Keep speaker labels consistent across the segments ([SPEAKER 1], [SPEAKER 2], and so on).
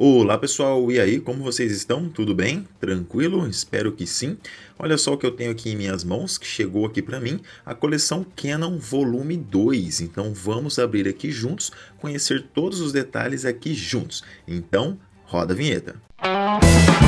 [SPEAKER 1] Olá pessoal, e aí, como vocês estão? Tudo bem? Tranquilo? Espero que sim. Olha só o que eu tenho aqui em minhas mãos, que chegou aqui para mim, a coleção Canon Volume 2. Então vamos abrir aqui juntos, conhecer todos os detalhes aqui juntos. Então, roda a vinheta. Música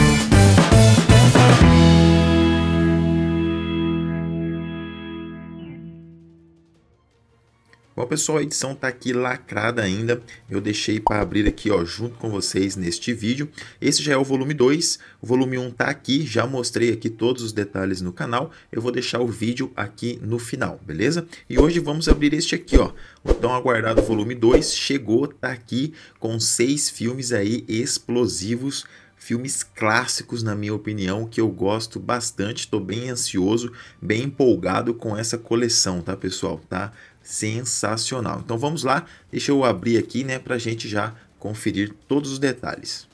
[SPEAKER 1] Bom, pessoal, a edição está aqui lacrada ainda. Eu deixei para abrir aqui, ó, junto com vocês neste vídeo. Esse já é o volume 2. O volume 1 um tá aqui, já mostrei aqui todos os detalhes no canal. Eu vou deixar o vídeo aqui no final, beleza? E hoje vamos abrir este aqui, ó. O tão aguardado volume 2 chegou, tá aqui com seis filmes aí explosivos filmes clássicos, na minha opinião, que eu gosto bastante. Estou bem ansioso, bem empolgado com essa coleção, tá, pessoal? Tá sensacional. Então vamos lá, deixa eu abrir aqui né, para a gente já conferir todos os detalhes.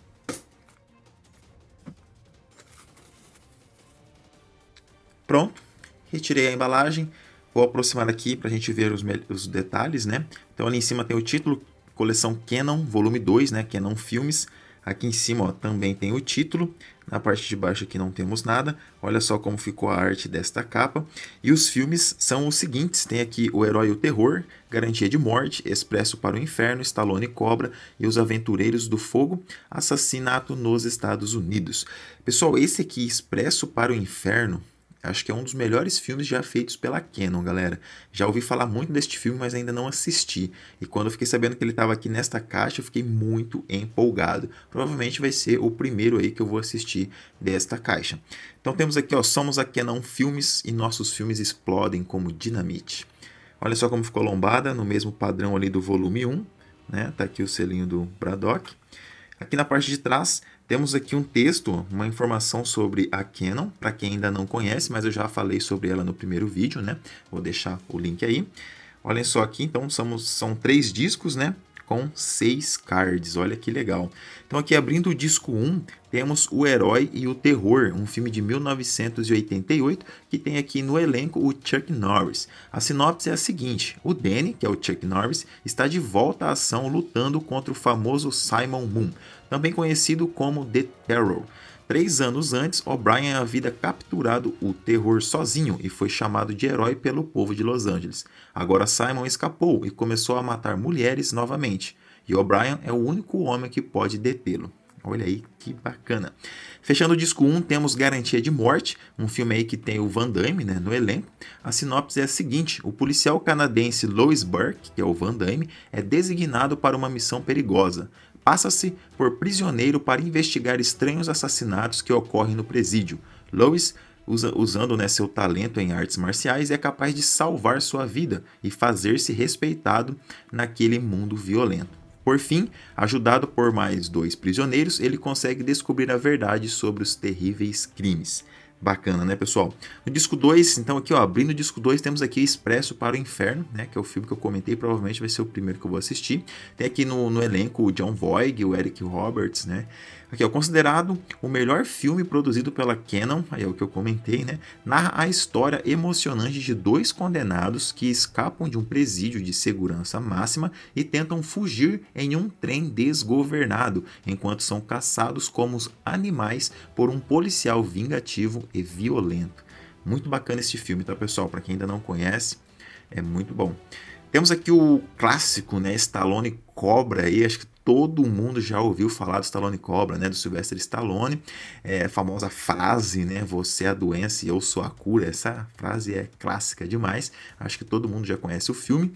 [SPEAKER 1] Pronto, retirei a embalagem, vou aproximar aqui para a gente ver os, os detalhes, né? Então ali em cima tem o título, coleção Canon, volume 2, né? Canon Filmes, Aqui em cima ó, também tem o título, na parte de baixo aqui não temos nada. Olha só como ficou a arte desta capa. E os filmes são os seguintes, tem aqui O Herói e o Terror, Garantia de Morte, Expresso para o Inferno, Stallone e Cobra e Os Aventureiros do Fogo, Assassinato nos Estados Unidos. Pessoal, esse aqui, Expresso para o Inferno, Acho que é um dos melhores filmes já feitos pela Canon, galera. Já ouvi falar muito deste filme, mas ainda não assisti. E quando eu fiquei sabendo que ele estava aqui nesta caixa, eu fiquei muito empolgado. Provavelmente vai ser o primeiro aí que eu vou assistir desta caixa. Então temos aqui, ó, somos a Canon Filmes e nossos filmes explodem como dinamite. Olha só como ficou lombada, no mesmo padrão ali do volume 1, né? Tá aqui o selinho do Braddock. Aqui na parte de trás temos aqui um texto, uma informação sobre a Canon, para quem ainda não conhece, mas eu já falei sobre ela no primeiro vídeo, né? Vou deixar o link aí. Olhem só aqui, então somos, são três discos, né? com 6 cards. Olha que legal. Então aqui abrindo o disco 1, temos O Herói e o Terror, um filme de 1988 que tem aqui no elenco o Chuck Norris. A sinopse é a seguinte: o Danny, que é o Chuck Norris, está de volta à ação lutando contra o famoso Simon Moon, também conhecido como The Terror. Três anos antes, O'Brien havia capturado o terror sozinho e foi chamado de herói pelo povo de Los Angeles. Agora Simon escapou e começou a matar mulheres novamente, e O'Brien é o único homem que pode detê-lo. Olha aí que bacana. Fechando o disco 1, temos Garantia de Morte, um filme aí que tem o Van Damme né, no elenco. A sinopse é a seguinte: o policial canadense Lois Burke, que é o Van Damme, é designado para uma missão perigosa passa-se por prisioneiro para investigar estranhos assassinatos que ocorrem no presídio. Lois, usa, usando né, seu talento em artes marciais, é capaz de salvar sua vida e fazer-se respeitado naquele mundo violento. Por fim, ajudado por mais dois prisioneiros, ele consegue descobrir a verdade sobre os terríveis crimes. Bacana, né, pessoal? No disco 2, então aqui, ó, abrindo o disco 2, temos aqui Expresso para o Inferno, né, que é o filme que eu comentei, provavelmente vai ser o primeiro que eu vou assistir. Tem aqui no, no elenco o John Voig, o Eric Roberts, né? Aqui, ó, considerado o melhor filme produzido pela Canon, aí é o que eu comentei, né? Narra a história emocionante de dois condenados que escapam de um presídio de segurança máxima e tentam fugir em um trem desgovernado, enquanto são caçados como animais por um policial vingativo e violento. Muito bacana esse filme, tá, pessoal? Para quem ainda não conhece, é muito bom. Temos aqui o clássico, né? Stallone Cobra aí, acho que todo mundo já ouviu falar do Stallone Cobra, né? Do Sylvester Stallone. É, a famosa frase, né? Você é a doença e eu sou a cura. Essa frase é clássica demais. Acho que todo mundo já conhece o filme.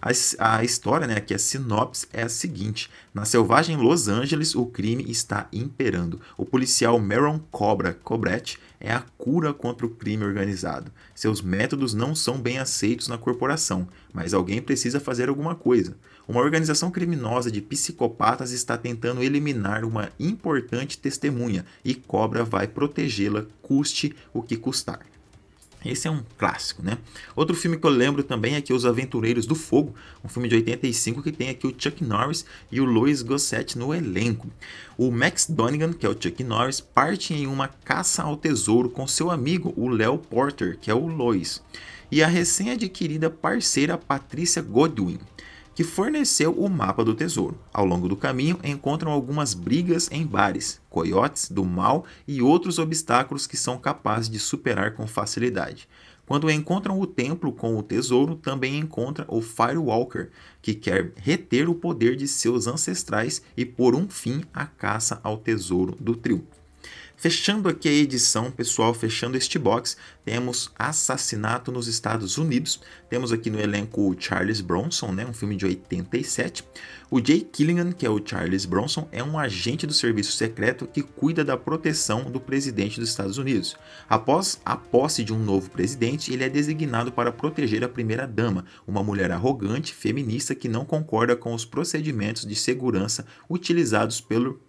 [SPEAKER 1] A, a história, né? Aqui a sinopse é a seguinte. Na selvagem Los Angeles, o crime está imperando. O policial Maron Cobra Cobretti é a cura contra o crime organizado. Seus métodos não são bem aceitos na corporação, mas alguém precisa fazer alguma coisa. Uma organização criminosa de psicopatas está tentando eliminar uma importante testemunha e Cobra vai protegê-la, custe o que custar. Esse é um clássico, né? Outro filme que eu lembro também é que Os Aventureiros do Fogo, um filme de 85 que tem aqui o Chuck Norris e o Louis Gossett no elenco. O Max Donegan, que é o Chuck Norris, parte em uma caça ao tesouro com seu amigo, o Léo Porter, que é o Lois, e a recém-adquirida parceira Patricia Godwin que forneceu o mapa do tesouro. Ao longo do caminho, encontram algumas brigas em bares, coiotes do mal e outros obstáculos que são capazes de superar com facilidade. Quando encontram o templo com o tesouro, também encontra o Firewalker, que quer reter o poder de seus ancestrais e por um fim a caça ao tesouro do trio. Fechando aqui a edição, pessoal, fechando este box, temos Assassinato nos Estados Unidos. Temos aqui no elenco o Charles Bronson, né, um filme de 87. O Jay Killingham, que é o Charles Bronson, é um agente do serviço secreto que cuida da proteção do presidente dos Estados Unidos. Após a posse de um novo presidente, ele é designado para proteger a primeira-dama, uma mulher arrogante, feminista que não concorda com os procedimentos de segurança utilizados pelo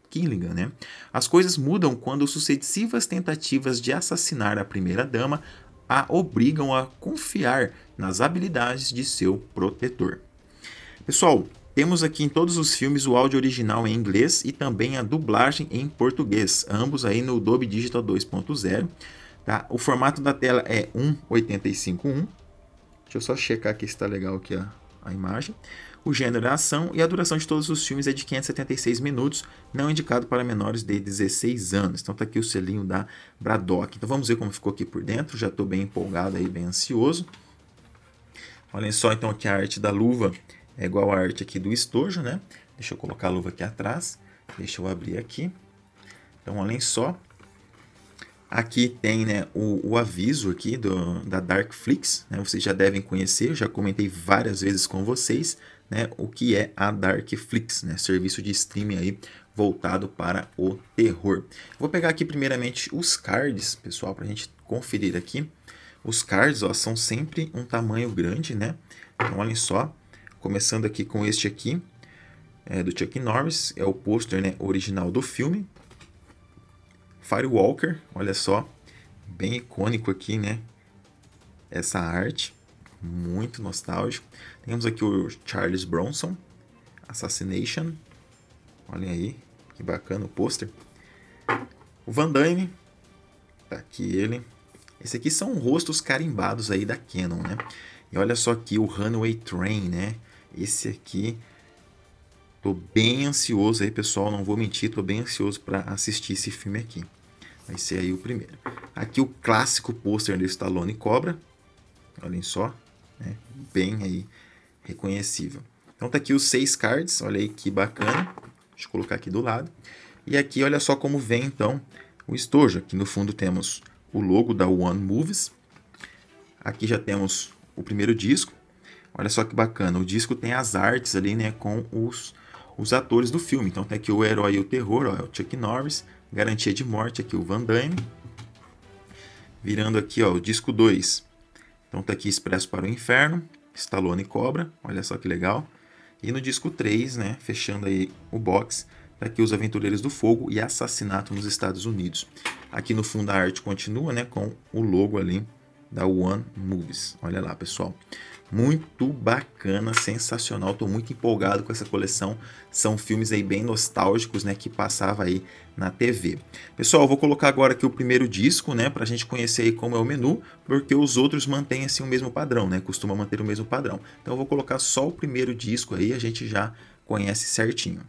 [SPEAKER 1] né? As coisas mudam quando sucessivas tentativas de assassinar a primeira-dama a obrigam a confiar nas habilidades de seu protetor. Pessoal, temos aqui em todos os filmes o áudio original em inglês e também a dublagem em português, ambos aí no Dolby Digital 2.0. Tá? O formato da tela é 1.85.1. Deixa eu só checar aqui se está legal aqui a, a imagem. O gênero é ação e a duração de todos os filmes é de 576 minutos, não indicado para menores de 16 anos. Então tá aqui o selinho da Braddock. Então vamos ver como ficou aqui por dentro, já estou bem empolgado aí, bem ansioso. Olhem só então que a arte da luva é igual à arte aqui do estojo, né? Deixa eu colocar a luva aqui atrás, deixa eu abrir aqui. Então olhem só, Aqui tem né, o, o, aviso aqui do, da Darkflix, né, vocês já devem conhecer, eu já comentei várias vezes com vocês né, o que é a Darkflix, né, serviço de streaming aí voltado para o terror. Vou pegar aqui primeiramente os cards, pessoal, para a gente conferir aqui. Os cards ó, são sempre um tamanho grande, né? Então, olhem só, começando aqui com este aqui, é, do Chuck Norris, é o pôster né, original do filme. Firewalker, olha só, bem icônico aqui, né? Essa arte muito nostálgico. Temos aqui o Charles Bronson, Assassination. Olhem aí, que bacana o pôster. O Van Damme, tá aqui ele. Esse aqui são rostos carimbados aí da Canon, né? E olha só aqui o Runway Train, né? Esse aqui Tô bem ansioso aí, pessoal, não vou mentir, tô bem ansioso para assistir esse filme aqui. Vai ser aí o primeiro. Aqui o clássico pôster do Stallone Cobra. Olhem só né? bem aí reconhecível. Então tá aqui os seis cards, olha aí que bacana. Deixa eu colocar aqui do lado. E aqui olha só como vem então o estojo. Aqui no fundo temos o logo da One Movies. Aqui já temos o primeiro disco. Olha só que bacana, o disco tem as artes ali, né, com os, os atores do filme. Então tem tá aqui o herói e o terror, ó, é o Chuck Norris, garantia de morte aqui o Van Damme. Virando aqui, ó, o disco 2. Então tá aqui Expresso para o Inferno, Stallone Cobra, olha só que legal. E no disco 3, né, fechando aí o box, tá aqui Os Aventureiros do Fogo e Assassinato nos Estados Unidos. Aqui no fundo a arte continua, né, com o logo ali da One Movies. Olha lá, pessoal. Muito bacana, sensacional. Estou muito empolgado com essa coleção. São filmes aí bem nostálgicos, né, que passava aí na TV. Pessoal, vou colocar agora aqui o primeiro disco, né, para a gente conhecer aí como é o menu, porque os outros mantêm assim o mesmo padrão, né, costuma manter o mesmo padrão. Então eu vou colocar só o primeiro disco aí, a gente já conhece certinho.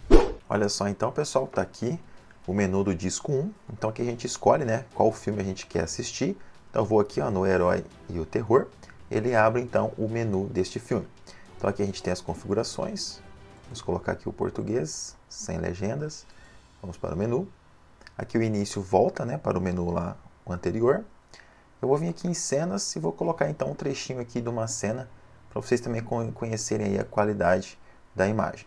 [SPEAKER 1] Olha só, então pessoal, tá aqui o menu do disco 1. Então aqui a gente escolhe, né, qual filme a gente quer assistir. Então eu vou aqui, ó, no Herói e o Terror ele abre então o menu deste filme. Então aqui a gente tem as configurações, vamos colocar aqui o português, sem legendas, vamos para o menu. Aqui o início volta né, para o menu lá o anterior. Eu vou vir aqui em cenas e vou colocar então um trechinho aqui de uma cena para vocês também conhecerem a qualidade da imagem.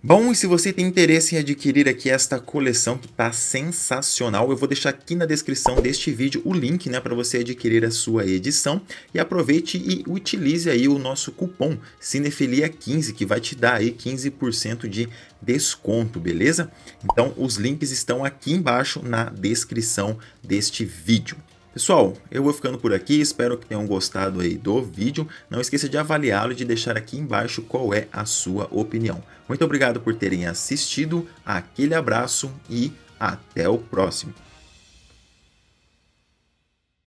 [SPEAKER 1] Bom, e se você tem interesse em adquirir aqui esta coleção que tá sensacional, eu vou deixar aqui na descrição deste vídeo o link, né, para você adquirir a sua edição e aproveite e utilize aí o nosso cupom Cinefilia15 que vai te dar aí 15% de desconto, beleza? Então os links estão aqui embaixo na descrição deste vídeo. Pessoal, eu vou ficando por aqui, espero que tenham gostado aí do vídeo. Não esqueça de avaliá-lo e de deixar aqui embaixo qual é a sua opinião. Muito obrigado por terem assistido, aquele abraço e até o próximo.